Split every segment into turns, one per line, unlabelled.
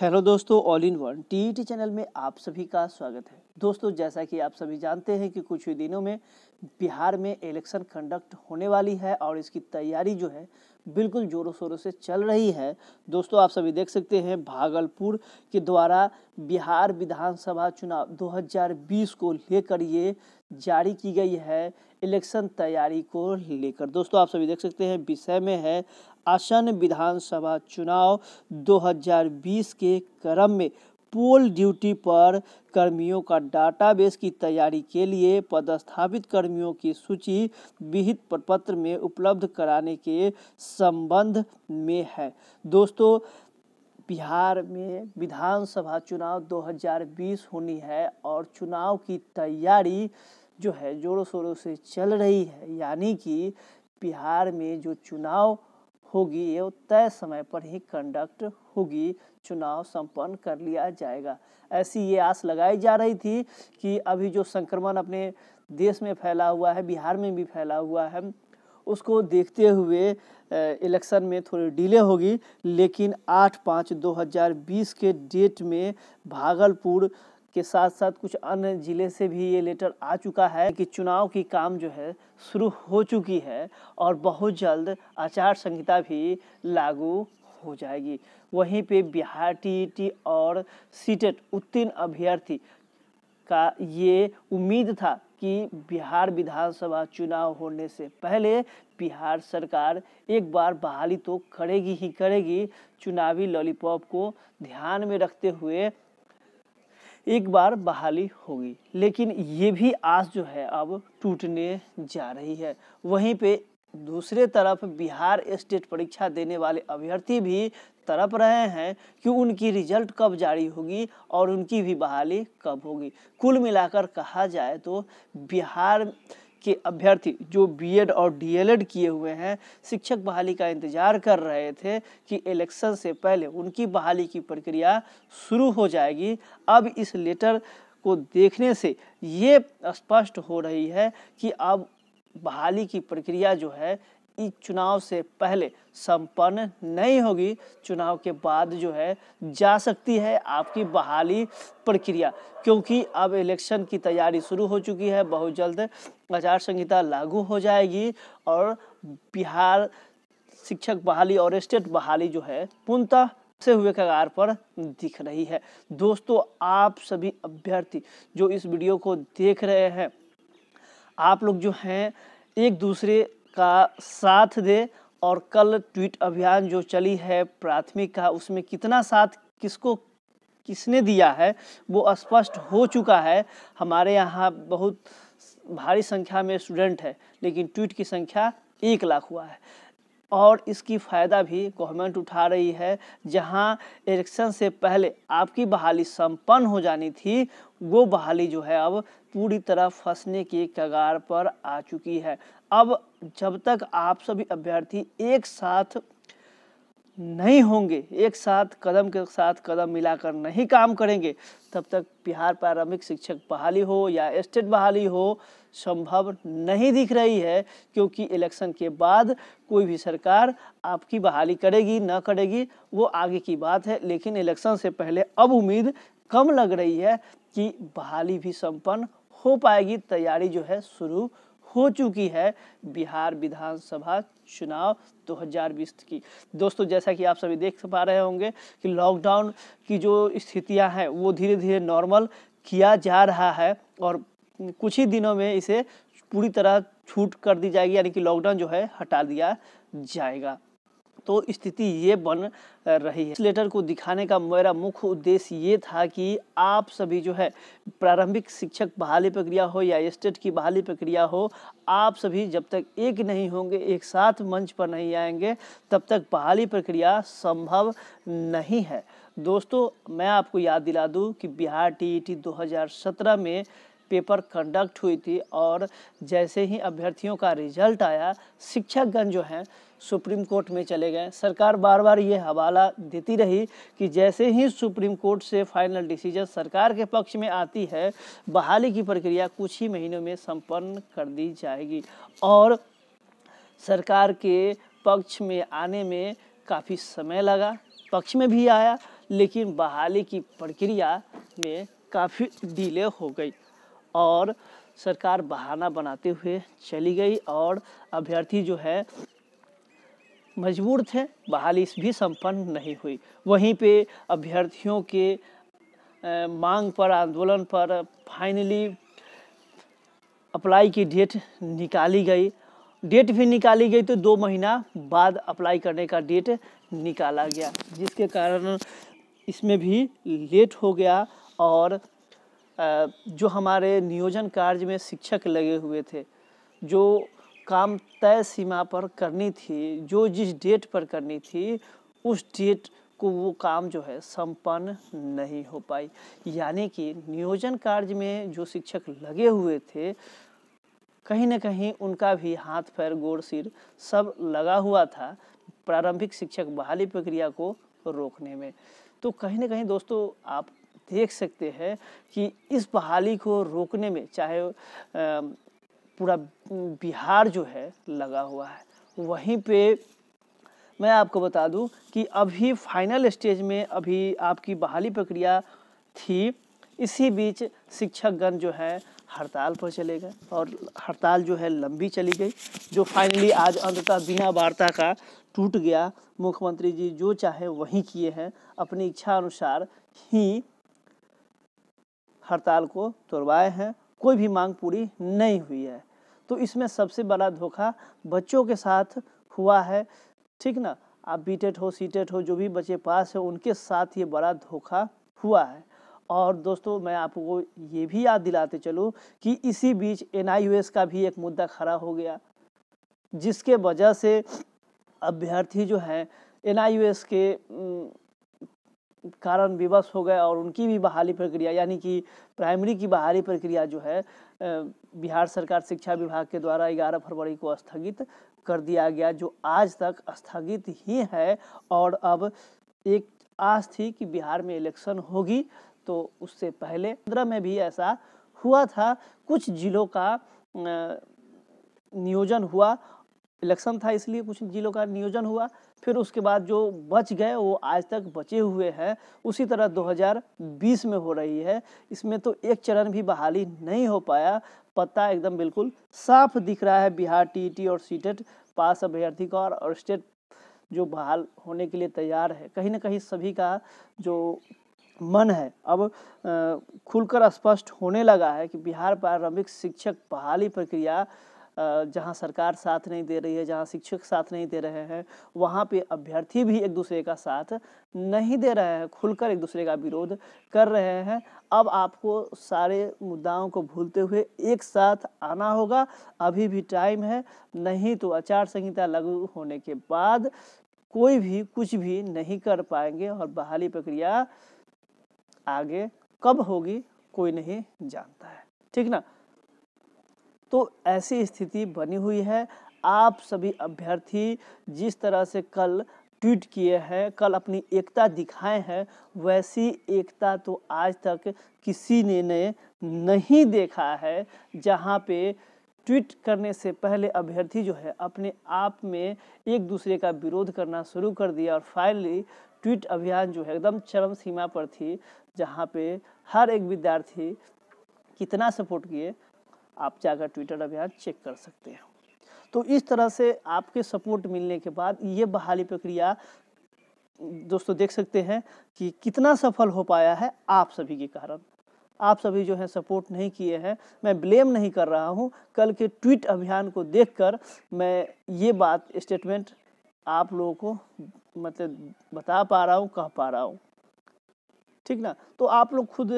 hello दोस्तों all in one TET channel में आप सभी का स्वागत है दोस्तों जैसा कि आप सभी जानते हैं कि कुछ ही दिनों में बिहार में इलेक्शन कंडक्ट होने वाली है और इसकी तैयारी जो है बिल्कुल जोरों शोरों से चल रही है दोस्तों आप सभी देख सकते हैं भागलपुर के द्वारा बिहार विधानसभा चुनाव 2020 को लेकर ये जारी की गई है इलेक्शन तैयारी को लेकर दोस्तों आप सभी देख सकते हैं विषय में है आसन विधानसभा चुनाव 2020 के क्रम में पोल ड्यूटी पर कर्मियों का डाटाबेस की तैयारी के लिए पदस्थापित कर्मियों की सूची विहित प्रपत्र में उपलब्ध कराने के संबंध में है दोस्तों बिहार में विधानसभा चुनाव 2020 होनी है और चुनाव की तैयारी जो है जोरों शोरों से चल रही है यानी कि बिहार में जो चुनाव होगी ये तय समय पर ही कंडक्ट होगी चुनाव संपन्न कर लिया जाएगा ऐसी ये आस लगाई जा रही थी कि अभी जो संक्रमण अपने देश में फैला हुआ है बिहार में भी फैला हुआ है उसको देखते हुए इलेक्शन में थोड़ी डिले होगी लेकिन आठ पाँच 2020 के डेट में भागलपुर के साथ साथ कुछ अन्य ज़िले से भी ये लेटर आ चुका है कि चुनाव की काम जो है शुरू हो चुकी है और बहुत जल्द आचार संहिता भी लागू हो जाएगी वहीं पे बिहार टीईटी e और सीटेट e उत्तीर्ण अभ्यर्थी का ये उम्मीद था कि बिहार विधानसभा चुनाव होने से पहले बिहार सरकार एक बार बहाली तो करेगी ही करेगी चुनावी लॉलीपॉप को ध्यान में रखते हुए एक बार बहाली होगी लेकिन ये भी आस जो है अब टूटने जा रही है वहीं पे दूसरे तरफ बिहार स्टेट परीक्षा देने वाले अभ्यर्थी भी तरफ रहे हैं कि उनकी रिजल्ट कब जारी होगी और उनकी भी बहाली कब होगी कुल मिलाकर कहा जाए तो बिहार के अभ्यर्थी जो बीएड और डीएलएड किए हुए हैं शिक्षक बहाली का इंतजार कर रहे थे कि इलेक्शन से पहले उनकी बहाली की प्रक्रिया शुरू हो जाएगी अब इस लेटर को देखने से ये स्पष्ट हो रही है कि अब बहाली की प्रक्रिया जो है इस चुनाव से पहले संपन्न नहीं होगी चुनाव के बाद जो है जा सकती है आपकी बहाली प्रक्रिया क्योंकि अब इलेक्शन की तैयारी शुरू हो चुकी है बहुत जल्द आचार संहिता लागू हो जाएगी और बिहार शिक्षक बहाली और स्टेट बहाली जो है पूर्णतः से हुए कगार पर दिख रही है दोस्तों आप सभी अभ्यर्थी जो इस वीडियो को देख रहे हैं आप लोग जो हैं एक दूसरे का साथ दे और कल ट्वीट अभियान जो चली है प्राथमिक का उसमें कितना साथ किसको किसने दिया है वो स्पष्ट हो चुका है हमारे यहाँ बहुत भारी संख्या में स्टूडेंट है लेकिन ट्वीट की संख्या एक लाख हुआ है और इसकी फ़ायदा भी गवर्नमेंट उठा रही है जहां इलेक्शन से पहले आपकी बहाली संपन्न हो जानी थी वो बहाली जो है अब पूरी तरह फंसने की कगार पर आ चुकी है अब जब तक आप सभी अभ्यर्थी एक साथ नहीं होंगे एक साथ कदम के साथ कदम मिलाकर नहीं काम करेंगे तब तक बिहार प्रारंभिक शिक्षक बहाली हो या स्टेट बहाली हो संभव नहीं दिख रही है क्योंकि इलेक्शन के बाद कोई भी सरकार आपकी बहाली करेगी ना करेगी वो आगे की बात है लेकिन इलेक्शन से पहले अब उम्मीद कम लग रही है कि बहाली भी संपन्न हो पाएगी तैयारी जो है शुरू हो चुकी है बिहार विधानसभा चुनाव 2020 की दोस्तों जैसा कि आप सभी देख पा रहे होंगे कि लॉकडाउन की जो स्थितियां हैं वो धीरे धीरे नॉर्मल किया जा रहा है और कुछ ही दिनों में इसे पूरी तरह छूट कर दी जाएगी यानी कि लॉकडाउन जो है हटा दिया जाएगा तो स्थिति ये बन रही है इस लेटर को दिखाने का मेरा मुख्य उद्देश्य ये था कि आप सभी जो है प्रारंभिक शिक्षक बहाली प्रक्रिया हो या स्टेट की बहाली प्रक्रिया हो आप सभी जब तक एक नहीं होंगे एक साथ मंच पर नहीं आएंगे तब तक बहाली प्रक्रिया संभव नहीं है दोस्तों मैं आपको याद दिला दूं कि बिहार टी ई में पेपर कंडक्ट हुई थी और जैसे ही अभ्यर्थियों का रिजल्ट आया शिक्षकगण जो हैं सुप्रीम कोर्ट में चले गए सरकार बार बार ये हवाला देती रही कि जैसे ही सुप्रीम कोर्ट से फाइनल डिसीजन सरकार के पक्ष में आती है बहाली की प्रक्रिया कुछ ही महीनों में संपन्न कर दी जाएगी और सरकार के पक्ष में आने में काफ़ी समय लगा पक्ष में भी आया लेकिन बहाली की प्रक्रिया में काफ़ी डिले हो गई और सरकार बहाना बनाते हुए चली गई और अभ्यर्थी जो है मजबूर थे बहाली भी संपन्न नहीं हुई वहीं पे अभ्यर्थियों के मांग पर आंदोलन पर फाइनली अप्लाई की डेट निकाली गई डेट भी निकाली गई तो दो महीना बाद अप्लाई करने का डेट निकाला गया जिसके कारण इसमें भी लेट हो गया और जो हमारे नियोजन कार्य में शिक्षक लगे हुए थे जो काम तय सीमा पर करनी थी जो जिस डेट पर करनी थी उस डेट को वो काम जो है संपन्न नहीं हो पाई यानी कि नियोजन कार्य में जो शिक्षक लगे हुए थे कहीं ना कहीं उनका भी हाथ पैर गोड़ सिर सब लगा हुआ था प्रारंभिक शिक्षक बहाली प्रक्रिया को रोकने में तो कहीं ना कहीं दोस्तों आप देख सकते हैं कि इस बहाली को रोकने में चाहे पूरा बिहार जो है लगा हुआ है वहीं पे मैं आपको बता दूं कि अभी फाइनल स्टेज में अभी आपकी बहाली प्रक्रिया थी इसी बीच शिक्षकगण जो है हड़ताल पर चले गए और हड़ताल जो है लंबी चली गई जो फाइनली आज अंततः बिना वार्ता का टूट गया मुख्यमंत्री जी जो चाहे वही किए हैं अपनी इच्छा अनुसार ही हड़ताल को तोड़वाए हैं कोई भी मांग पूरी नहीं हुई है तो इसमें सबसे बड़ा धोखा बच्चों के साथ हुआ है ठीक ना आप बी हो सी हो जो भी बच्चे पास है उनके साथ ये बड़ा धोखा हुआ है और दोस्तों मैं आपको ये भी याद दिलाते चलूँ कि इसी बीच एन का भी एक मुद्दा खड़ा हो गया जिसके वजह से अभ्यर्थी जो हैं एन के कारण विवश हो गए और उनकी भी बहाली प्रक्रिया यानी कि प्राइमरी की बहाली प्रक्रिया जो है बिहार सरकार शिक्षा विभाग के द्वारा ग्यारह फरवरी को स्थगित कर दिया गया जो आज तक स्थगित ही है और अब एक आस थी कि बिहार में इलेक्शन होगी तो उससे पहले पंद्रह में भी ऐसा हुआ था कुछ जिलों का नियोजन हुआ इलेक्शन था इसलिए कुछ जिलों का नियोजन हुआ फिर उसके बाद जो बच गए वो आज तक बचे हुए हैं उसी तरह 2020 में हो रही है इसमें तो एक चरण भी बहाली नहीं हो पाया पता एकदम बिल्कुल साफ दिख रहा है बिहार टीटी और सीटेट पास अभ्यर्थी का और स्टेट जो बहाल होने के लिए तैयार है कहीं ना कहीं सभी का जो मन है अब खुलकर स्पष्ट होने लगा है कि बिहार प्रारंभिक शिक्षक बहाली प्रक्रिया जहाँ सरकार साथ नहीं दे रही है जहाँ शिक्षक साथ नहीं दे रहे हैं वहाँ पे अभ्यर्थी भी एक दूसरे का साथ नहीं दे रहे हैं खुलकर एक दूसरे का विरोध कर रहे हैं अब आपको सारे मुद्दाओं को भूलते हुए एक साथ आना होगा अभी भी टाइम है नहीं तो आचार संहिता लागू होने के बाद कोई भी कुछ भी नहीं कर पाएंगे और बहाली प्रक्रिया आगे कब होगी कोई नहीं जानता है ठीक ना तो ऐसी स्थिति बनी हुई है आप सभी अभ्यर्थी जिस तरह से कल ट्वीट किए हैं कल अपनी एकता दिखाए हैं वैसी एकता तो आज तक किसी ने, ने नहीं देखा है जहाँ पे ट्वीट करने से पहले अभ्यर्थी जो है अपने आप में एक दूसरे का विरोध करना शुरू कर दिया और फाइनली ट्वीट अभियान जो है एकदम चरम सीमा पर थी जहाँ पे हर एक विद्यार्थी कितना सपोर्ट किए आप जाकर ट्विटर अभियान चेक कर सकते हैं तो इस तरह से आपके सपोर्ट मिलने के बाद ये बहाली प्रक्रिया दोस्तों देख सकते हैं कि कितना सफल हो पाया है आप सभी के कारण आप सभी जो है सपोर्ट नहीं किए हैं मैं ब्लेम नहीं कर रहा हूं कल के ट्वीट अभियान को देखकर मैं ये बात स्टेटमेंट आप लोगों को मतलब बता पा रहा हूँ कह पा रहा हूँ ठीक ना तो आप लोग खुद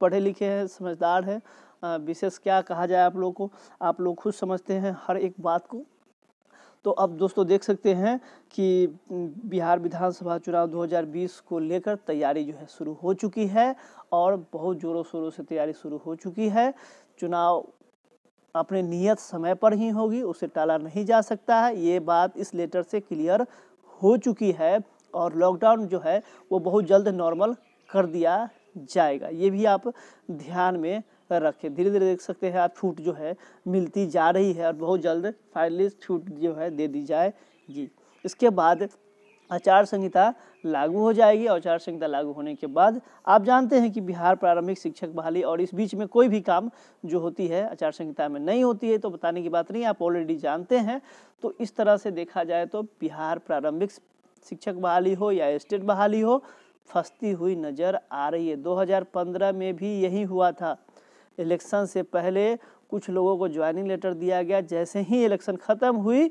पढ़े लिखे हैं समझदार हैं विशेष क्या कहा जाए आप लोग को आप लोग खुद समझते हैं हर एक बात को तो अब दोस्तों देख सकते हैं कि बिहार विधानसभा चुनाव 2020 को लेकर तैयारी जो है शुरू हो चुकी है और बहुत ज़ोरों शोरों से तैयारी शुरू हो चुकी है चुनाव अपने नियत समय पर ही होगी उसे टाला नहीं जा सकता है ये बात इस लेटर से क्लियर हो चुकी है और लॉकडाउन जो है वो बहुत जल्द नॉर्मल कर दिया जाएगा ये भी आप ध्यान में रखें धीरे धीरे देख सकते हैं आप छूट जो है मिलती जा रही है और बहुत जल्द फाइनली छूट जो है दे दी जाएगी इसके बाद आचार संहिता लागू हो जाएगी और आचार संहिता लागू होने के बाद आप जानते हैं कि बिहार प्रारंभिक शिक्षक बहाली और इस बीच में कोई भी काम जो होती है आचार संहिता में नहीं होती है तो बताने की बात नहीं आप ऑलरेडी जानते हैं तो इस तरह से देखा जाए तो बिहार प्रारंभिक शिक्षक बहाली हो या स्टेट बहाली हो फंसती हुई नज़र आ रही है दो में भी यही हुआ था इलेक्शन से पहले कुछ लोगों को ज्वाइनिंग लेटर दिया गया जैसे ही इलेक्शन ख़त्म हुई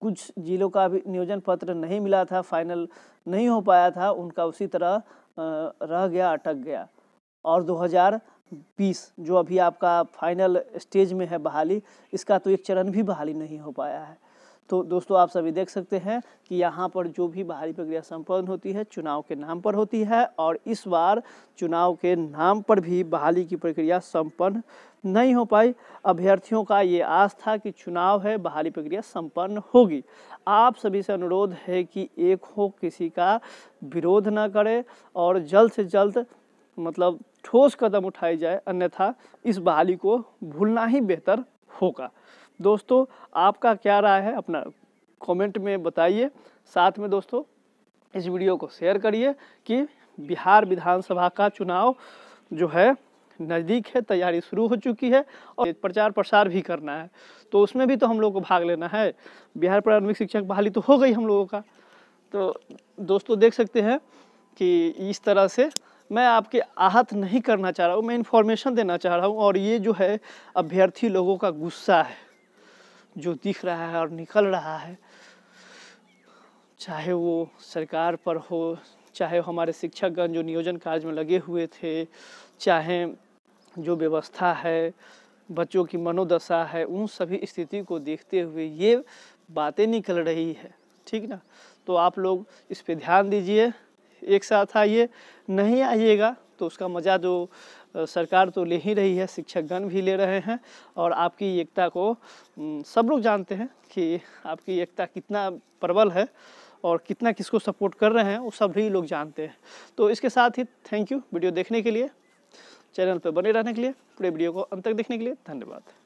कुछ जिलों का भी नियोजन पत्र नहीं मिला था फाइनल नहीं हो पाया था उनका उसी तरह रह गया अटक गया और 2020 जो अभी आपका फाइनल स्टेज में है बहाली इसका तो एक चरण भी बहाली नहीं हो पाया है तो दोस्तों आप सभी देख सकते हैं कि यहाँ पर जो भी बाहरी प्रक्रिया संपन्न होती है चुनाव के नाम पर होती है और इस बार चुनाव के नाम पर भी बहाली की प्रक्रिया संपन्न नहीं हो पाई अभ्यर्थियों का ये आस था कि चुनाव है बहाली प्रक्रिया संपन्न होगी आप सभी से अनुरोध है कि एक हो किसी का विरोध ना करे और जल्द से जल्द मतलब ठोस कदम उठाई जाए अन्यथा इस बहाली को भूलना ही बेहतर होगा दोस्तों आपका क्या राय है अपना कमेंट में बताइए साथ में दोस्तों इस वीडियो को शेयर करिए कि बिहार विधानसभा का चुनाव जो है नज़दीक है तैयारी शुरू हो चुकी है और प्रचार प्रसार भी करना है तो उसमें भी तो हम लोग को भाग लेना है बिहार प्रारंभिक शिक्षक बहाली तो हो गई हम लोगों का तो दोस्तों देख सकते हैं कि इस तरह से मैं आपके आहत नहीं करना चाह रहा हूँ मैं इन्फॉर्मेशन देना चाह रहा हूँ और ये जो है अभ्यर्थी लोगों का गुस्सा है जो दिख रहा है और निकल रहा है चाहे वो सरकार पर हो चाहे हमारे शिक्षकगण जो नियोजन कार्य में लगे हुए थे चाहे जो व्यवस्था है बच्चों की मनोदशा है उन सभी स्थिति को देखते हुए ये बातें निकल रही है ठीक ना तो आप लोग इस पे ध्यान दीजिए एक साथ आइए नहीं आइएगा तो उसका मज़ा जो सरकार तो ले ही रही है शिक्षकगण भी ले रहे हैं और आपकी एकता को सब लोग जानते हैं कि आपकी एकता कितना प्रबल है और कितना किसको सपोर्ट कर रहे हैं वो सभी लोग जानते हैं तो इसके साथ ही थैंक यू वीडियो देखने के लिए चैनल पर बने रहने के लिए पूरे वीडियो को अंत तक देखने के लिए धन्यवाद